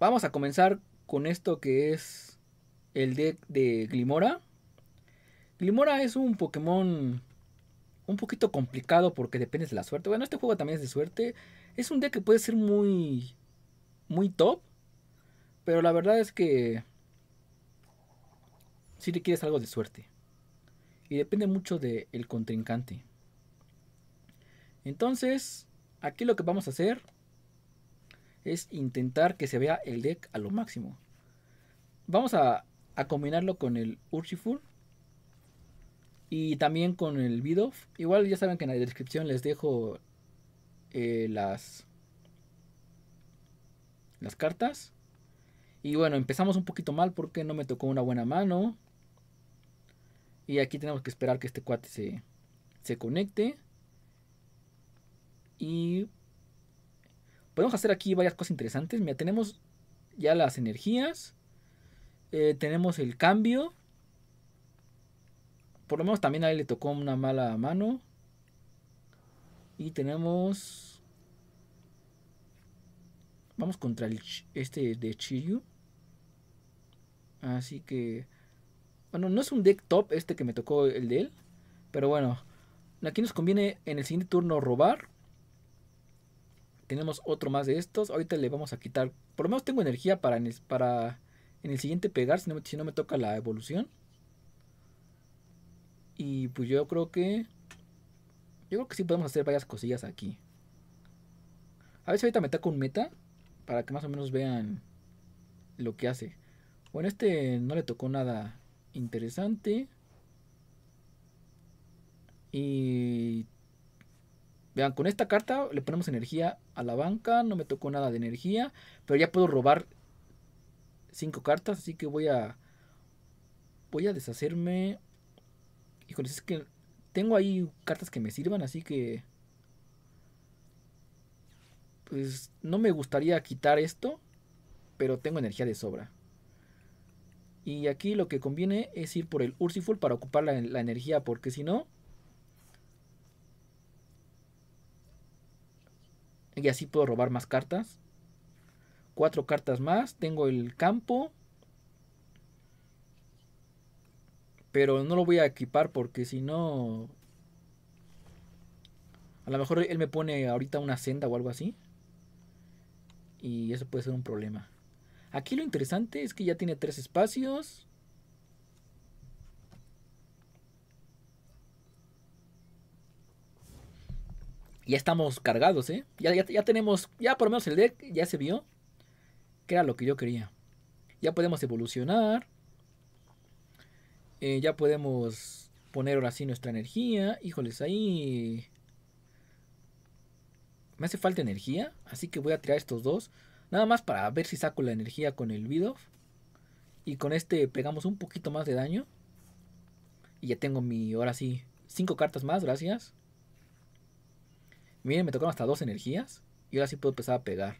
Vamos a comenzar con esto que es el deck de Glimora. Glimora es un Pokémon un poquito complicado porque depende de la suerte. Bueno, este juego también es de suerte. Es un deck que puede ser muy muy top, pero la verdad es que si requieres quieres algo de suerte. Y depende mucho del contrincante. Entonces, aquí lo que vamos a hacer es intentar que se vea el deck a lo máximo. Vamos a, combinarlo con el Urchifur. Y también con el Bidoff. Igual ya saben que en la descripción les dejo eh, las, las cartas. Y bueno, empezamos un poquito mal porque no me tocó una buena mano. Y aquí tenemos que esperar que este cuate se, se conecte. Y podemos hacer aquí varias cosas interesantes. Mira, tenemos ya las energías. Eh, tenemos el cambio. Por lo menos también a él le tocó una mala mano. Y tenemos... Vamos contra el, este de Chiryu. Así que... Bueno, no es un deck top este que me tocó el de él. Pero bueno. Aquí nos conviene en el siguiente turno robar. Tenemos otro más de estos. Ahorita le vamos a quitar. Por lo menos tengo energía para en el, para en el siguiente pegar. Si no, si no me toca la evolución. Y pues yo creo que... Yo creo que sí podemos hacer varias cosillas aquí. A ver si ahorita me toca un meta. Para que más o menos vean lo que hace. Bueno, este no le tocó nada interesante. Y Vean, con esta carta le ponemos energía a la banca. No me tocó nada de energía. Pero ya puedo robar 5 cartas. Así que voy a. Voy a deshacerme. Híjole, es que tengo ahí cartas que me sirvan. Así que. Pues no me gustaría quitar esto. Pero tengo energía de sobra. Y aquí lo que conviene es ir por el Ursiful para ocupar la energía. Porque si no Y así puedo robar más cartas. Cuatro cartas más. Tengo el campo. Pero no lo voy a equipar porque si no... A lo mejor él me pone ahorita una senda o algo así. Y eso puede ser un problema. Aquí lo interesante es que ya tiene tres espacios. Ya estamos cargados, ¿eh? Ya, tenemos, ya por lo menos el deck ya se vio. Que era lo que yo quería. Ya podemos evolucionar. Eh, ya podemos poner ahora sí nuestra energía. Híjoles, ahí... Me hace falta energía. Así que voy a tirar estos dos. Nada más para ver si saco la energía con el Vidoff. Y con este pegamos un poquito más de daño. Y ya tengo mi, ahora sí, cinco cartas más, gracias. Miren, me tocaron hasta dos energías. Y ahora sí puedo empezar a pegar.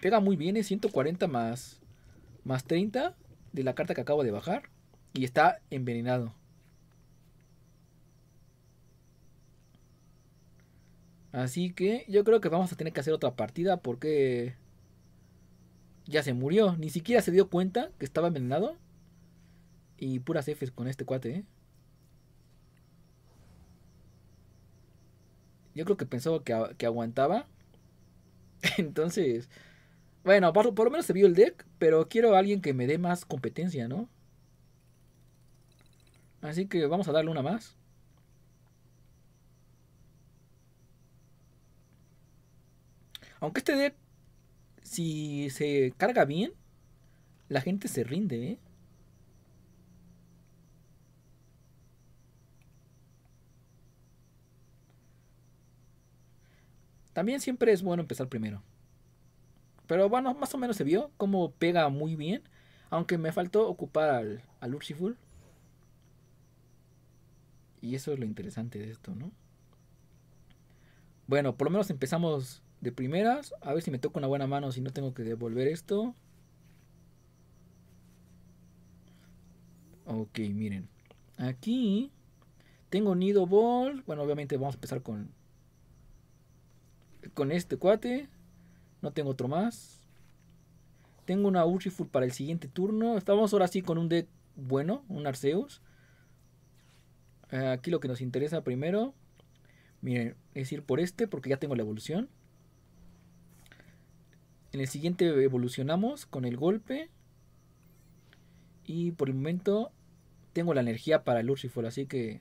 Pega muy bien, es 140 más, más 30 de la carta que acabo de bajar. Y está envenenado. Así que yo creo que vamos a tener que hacer otra partida porque ya se murió. Ni siquiera se dio cuenta que estaba envenenado. Y puras Fs con este cuate, ¿eh? Yo creo que pensaba que, aguantaba. Entonces, bueno, por, por, lo menos se vio el deck, pero quiero a alguien que me dé más competencia, ¿no? Así que vamos a darle una más. Aunque este deck, si se carga bien, la gente se rinde, ¿eh? También siempre es bueno empezar primero. Pero bueno, más o menos se vio cómo pega muy bien. Aunque me faltó ocupar al, al Y eso es lo interesante de esto, ¿no? Bueno, por lo menos empezamos de primeras. A ver si me toca una buena mano, si no tengo que devolver esto. Ok, miren. Aquí tengo Nido Ball. Bueno, obviamente vamos a empezar con con este cuate. No tengo otro más. Tengo una Urshiful para el siguiente turno. Estamos ahora sí con un deck bueno, un Arceus. Eh, aquí lo que nos interesa primero, miren, es ir por este porque ya tengo la evolución. En el siguiente evolucionamos con el golpe. Y por el momento tengo la energía para el Urshiful. así que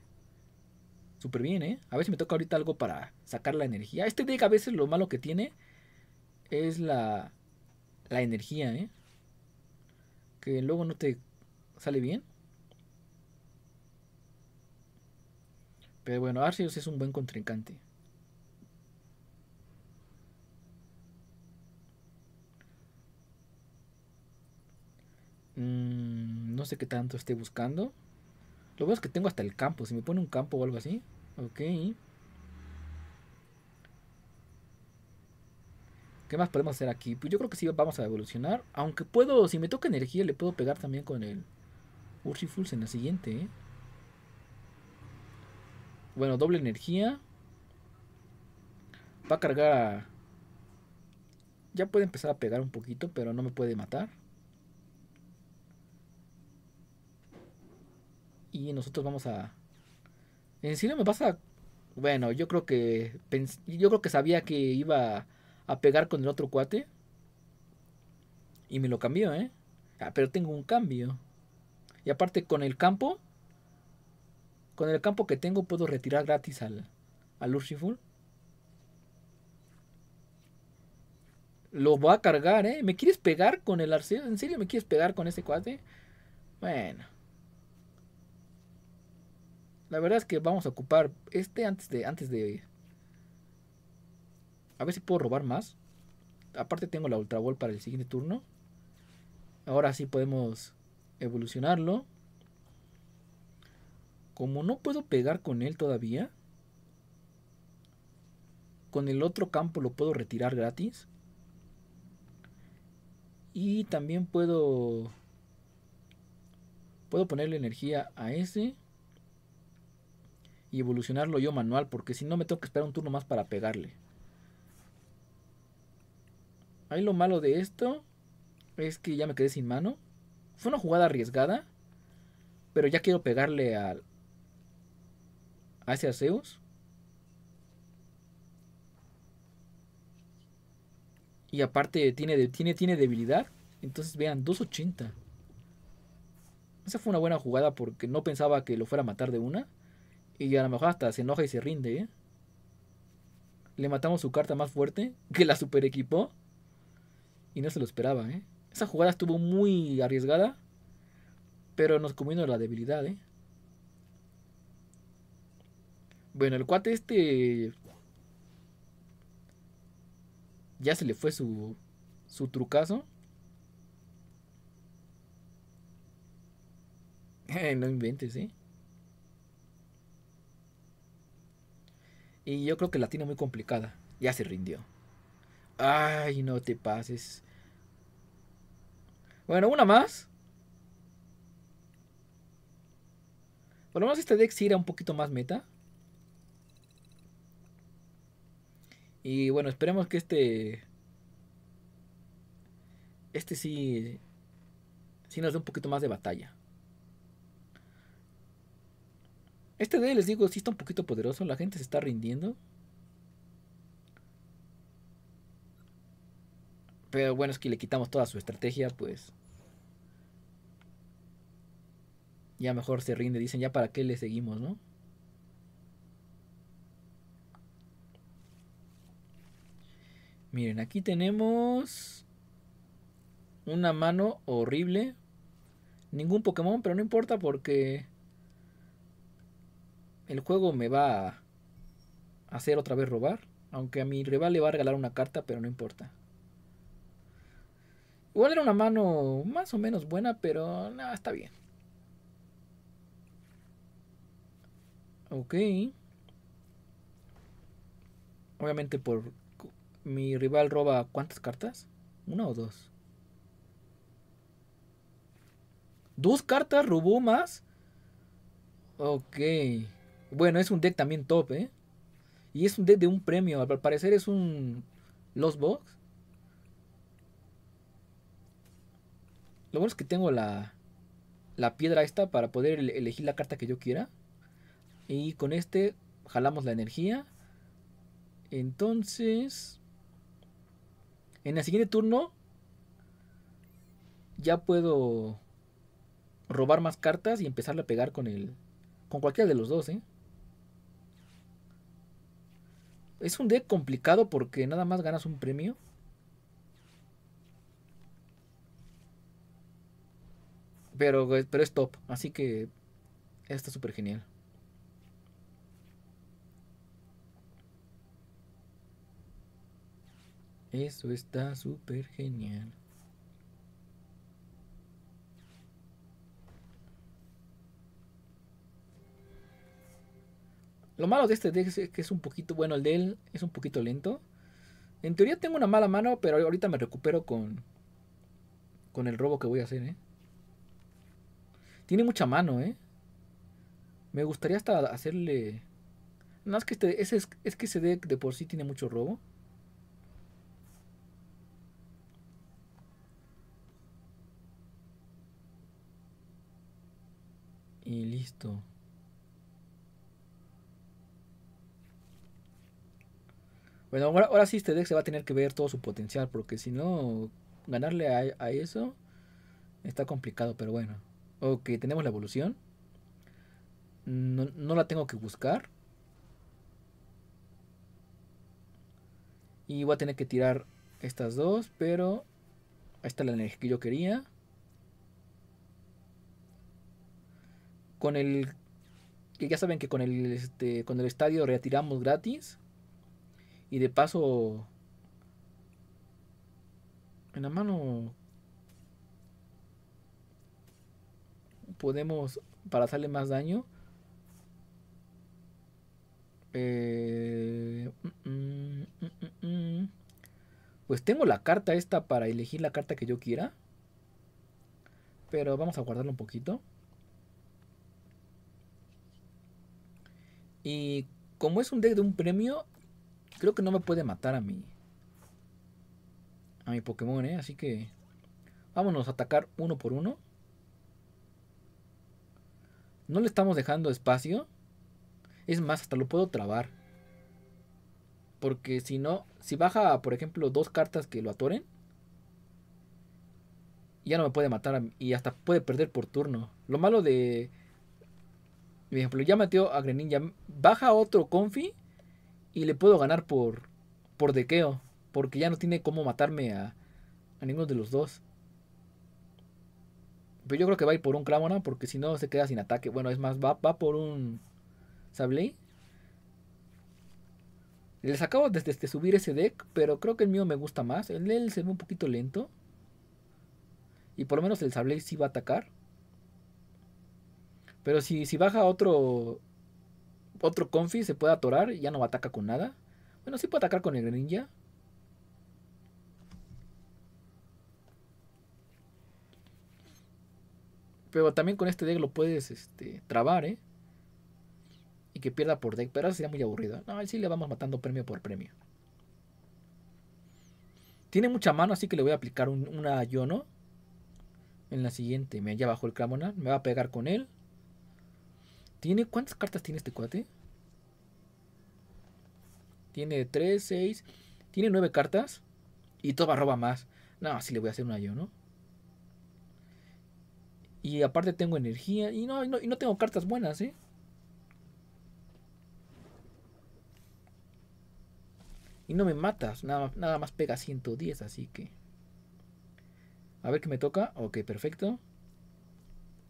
Súper bien, ¿eh? A ver si me toca ahorita algo para sacar la energía. Este deck a veces lo malo que tiene es la, la energía, ¿eh? Que luego no te sale bien. Pero bueno, Arceus es un buen contrincante. Mm, no sé qué tanto esté buscando. Lo bueno es que tengo hasta el campo. Si me pone un campo o algo así. Ok. ¿Qué más podemos hacer aquí? Pues yo creo que sí vamos a evolucionar. Aunque puedo, si me toca energía, le puedo pegar también con el Urshifu en la siguiente. ¿eh? Bueno, doble energía. Va a cargar a... Ya puede empezar a pegar un poquito, pero no me puede matar. y nosotros vamos a... ¿En serio me pasa? Bueno, yo creo que yo creo que sabía que iba a pegar con el otro cuate y me lo cambió, ¿eh? Ah, pero tengo un cambio. Y aparte con el campo con el campo que tengo puedo retirar gratis al al Urshifull. Lo va a cargar, ¿eh? ¿Me quieres pegar con el arceo? ¿En serio me quieres pegar con ese cuate? Bueno. La verdad es que vamos a ocupar este antes de antes de a ver si puedo robar más. Aparte tengo la Ultra Ball para el siguiente turno. Ahora sí podemos evolucionarlo. Como no puedo pegar con él todavía. Con el otro campo lo puedo retirar gratis. Y también puedo... Puedo ponerle energía a ese y evolucionarlo yo manual, porque si no me tengo que esperar un turno más para pegarle. Ahí lo malo de esto es que ya me quedé sin mano. Fue una jugada arriesgada, pero ya quiero pegarle al, a ese Y aparte tiene, tiene, tiene debilidad. Entonces vean, 280. Esa fue una buena jugada porque no pensaba que lo fuera a matar de una. Y a lo mejor hasta se enoja y se rinde, ¿eh? Le matamos su carta más fuerte, que la super equipo Y no se lo esperaba, ¿eh? Esa jugada estuvo muy arriesgada. Pero nos comió la debilidad, ¿eh? Bueno, el cuate este. Ya se le fue su. su trucazo. no inventes, ¿eh? Y yo creo que la tiene muy complicada. Ya se rindió. Ay, no te pases. Bueno, una más. Por lo menos este deck sí era un poquito más meta. Y bueno, esperemos que este... Este sí... Sí nos dé un poquito más de batalla. Este D, les digo, sí está un poquito poderoso. La gente se está rindiendo. Pero bueno, es que le quitamos toda su estrategia, pues. Ya mejor se rinde. Dicen, ya para qué le seguimos, ¿no? Miren, aquí tenemos una mano horrible. Ningún Pokémon, pero no importa porque el juego me va a hacer otra vez robar. Aunque a mi rival le va a regalar una carta, pero no importa. Igual era una mano más o menos buena, pero nada, está bien. Ok. Obviamente por... Mi rival roba cuántas cartas? ¿Una o dos? ¿Dos cartas ¿Rubú más? Ok. Bueno, es un deck también top, ¿eh? Y es un deck de un premio. Al parecer es un Lost Box. Lo bueno es que tengo la, la piedra esta para poder elegir la carta que yo quiera. Y con este jalamos la energía. Entonces... En el siguiente turno ya puedo robar más cartas y empezar a pegar con el con cualquiera de los dos, ¿eh? Es un deck complicado porque nada más ganas un premio. Pero, pero es top, así que está súper genial. Eso está súper genial. Lo malo de este deck es que es un poquito, bueno, el de él es un poquito lento. En teoría tengo una mala mano, pero ahorita me recupero con, con el robo que voy a hacer, ¿eh? Tiene mucha mano, ¿eh? Me gustaría hasta hacerle... No, es que, este, es, es que ese deck de por sí tiene mucho robo. Y listo. Bueno, ahora, ahora sí este se va a tener que ver todo su potencial, porque si no, ganarle a, eso está complicado, pero bueno. Ok, tenemos la evolución. No, la tengo que buscar. Y voy a tener que tirar estas dos, pero... Esta está la energía que yo quería. Con el... Que ya saben que con el, este, con el estadio retiramos gratis. Y de paso. En la mano. Podemos. Para hacerle más daño. Eh, mm, mm, mm, pues tengo la carta esta para elegir la carta que yo quiera. Pero vamos a guardarla un poquito. Y como es un deck de un premio, Creo que no me puede matar a mí. A mi Pokémon, ¿eh? Así que... Vámonos a atacar uno por uno. No le estamos dejando espacio. Es más, hasta lo puedo trabar. Porque si no... Si baja, por ejemplo, dos cartas que lo atoren. Ya no me puede matar. y hasta puede perder por turno. Lo malo de... Por ejemplo, ya metió a Greninja. Baja otro Confi. Y le puedo ganar por, por dequeo. Porque ya no tiene cómo matarme a, a ninguno de los dos. Pero yo creo que va a ir por un Cramona. Porque si no se queda sin ataque. Bueno, es más, va, va por un Sabley. Les acabo de, subir ese deck. Pero creo que el mío me gusta más. El él se ve un poquito lento. Y por lo menos el Sabley sí va a atacar. Pero si baja otro otro Confi se puede atorar. y Ya no ataca con nada. Bueno, sí puede atacar con el ninja. Pero también con este deck lo puedes este, trabar, ¿eh? Y que pierda por deck. Pero eso sería muy aburrido. No, sí le vamos matando premio por premio. Tiene mucha mano, así que le voy a aplicar un, una Yono. En la siguiente. Me allá bajo el Cramona. Me va a pegar con él cuántas cartas tiene este cuate? Tiene 3, 6. Tiene 9 cartas. Y todo arroba más. No, así le voy a hacer una yo, ¿no? Y aparte tengo energía. Y no, no, tengo cartas buenas, ¿eh? Y no me matas. Nada, nada más pega 110, así que. A ver qué me toca. Ok, perfecto.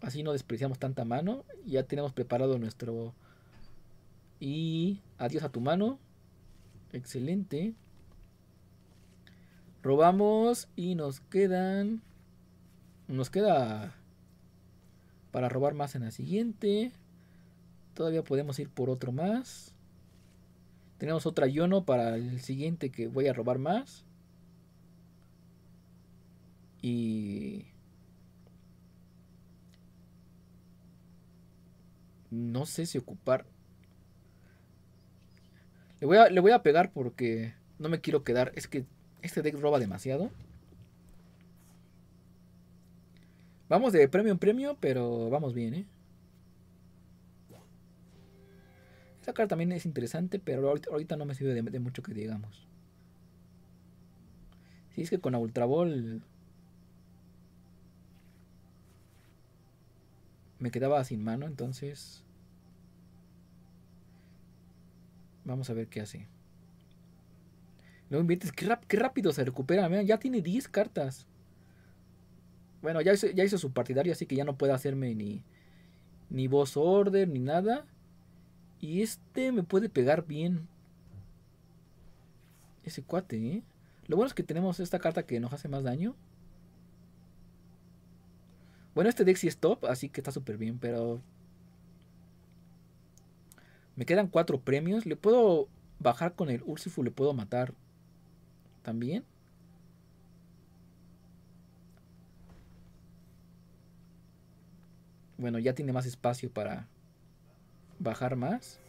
Así no despreciamos tanta mano. Ya tenemos preparado nuestro... Y adiós a tu mano. Excelente. Robamos y nos quedan... Nos queda para robar más en la siguiente. Todavía podemos ir por otro más. Tenemos otra Yono para el siguiente que voy a robar más. Y No sé si ocupar. Le voy a, pegar porque no me quiero quedar. Es que este deck roba demasiado. Vamos de premio en premio, pero vamos bien, ¿eh? Esta carta también es interesante, pero ahorita, no me sirve de, de, mucho que digamos. Si es que con la Ultra Ball me quedaba sin mano, entonces vamos a ver qué hace. Luego inviertes, qué, rápido se recupera, ya tiene 10 cartas. Bueno, ya hizo, ya su partidario, así que ya no puede hacerme ni, ni voz order, ni nada. Y este me puede pegar bien. Ese cuate, ¿eh? Lo bueno es que tenemos esta carta que nos hace más daño. Bueno, este deck es top, así que está súper bien, pero... Me quedan cuatro premios. Le puedo bajar con el Ursifu, le puedo matar. También. Bueno, ya tiene más espacio para bajar más.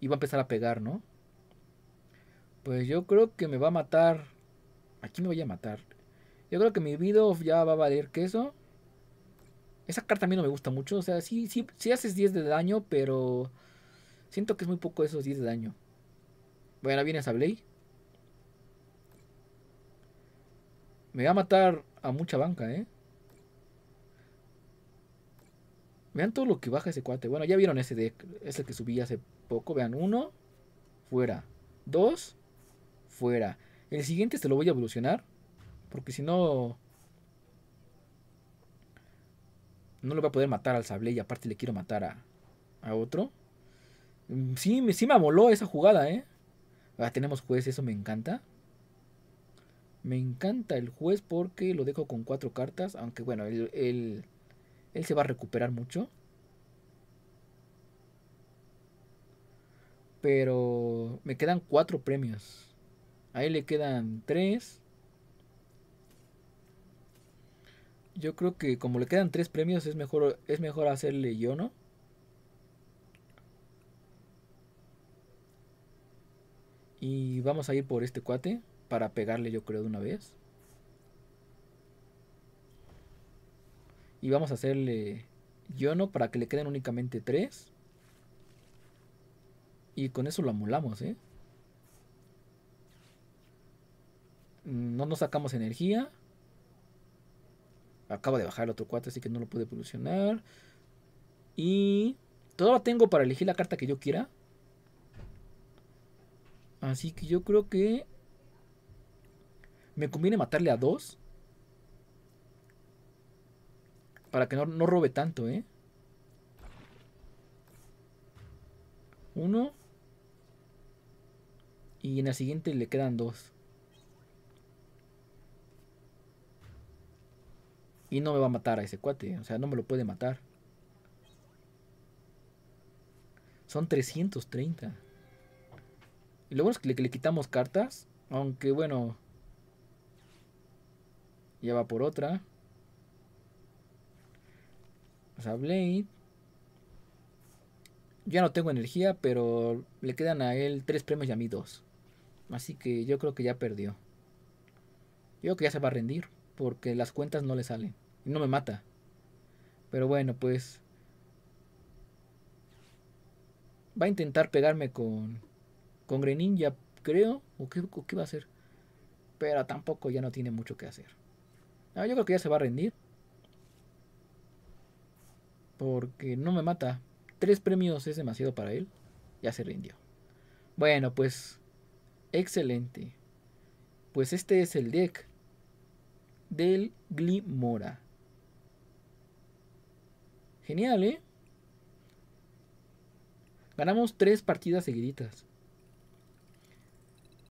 Y va a empezar a pegar, ¿no? Pues yo creo que me va a matar. Aquí me voy a matar. Yo creo que mi Bidoff ya va a valer queso. Esa carta a mí no me gusta mucho. O sea, sí, sí, sí haces 10 de daño, pero siento que es muy poco esos 10 de daño. Bueno, viene Sabley. Me va a matar a mucha banca, ¿eh? Vean todo lo que baja ese cuate. Bueno, ya vieron ese deck. Ese que subí hace poco. Vean, uno, fuera. Dos, fuera. El siguiente se lo voy a evolucionar. Porque si no... No lo va a poder matar al Sable y aparte le quiero matar a, a otro. Sí, mm, sí me amoló esa jugada, ¿eh? Ah, tenemos juez, eso me encanta. Me encanta el juez porque lo dejo con cuatro cartas. Aunque bueno, él, él, él se va a recuperar mucho. Pero me quedan cuatro premios. Ahí le quedan tres. Yo creo que como le quedan tres premios es mejor, es mejor hacerle yo, ¿no? Y vamos a ir por este cuate para pegarle yo creo de una vez. Y vamos a hacerle Yono para que le queden únicamente 3. Y con eso lo amulamos, ¿eh? No nos sacamos energía. Acaba de bajar el otro 4, así que no lo pude evolucionar. Y todavía tengo para elegir la carta que yo quiera. Así que yo creo que me conviene matarle a dos. Para que no, no robe tanto, ¿eh? Uno. Y en la siguiente le quedan dos. Y no me va a matar a ese cuate. O sea, no me lo puede matar. Son 330. Y lo bueno es que le, quitamos cartas. Aunque bueno. Ya va por otra. O sea, Blade. Ya no tengo energía, pero le quedan a él tres premios y a mí dos. Así que yo creo que ya perdió. Yo creo que ya se va a rendir porque las cuentas no le salen. Y no me mata. Pero bueno, pues... Va a intentar pegarme con... Con Greninja, creo. ¿O qué, qué va a hacer? Pero tampoco ya no tiene mucho que hacer. Ah, yo creo que ya se va a rendir. Porque no me mata. Tres premios es demasiado para él. Ya se rindió. Bueno, pues... Excelente. Pues este es el deck del Glimora. Genial, ¿eh? Ganamos tres partidas seguiditas.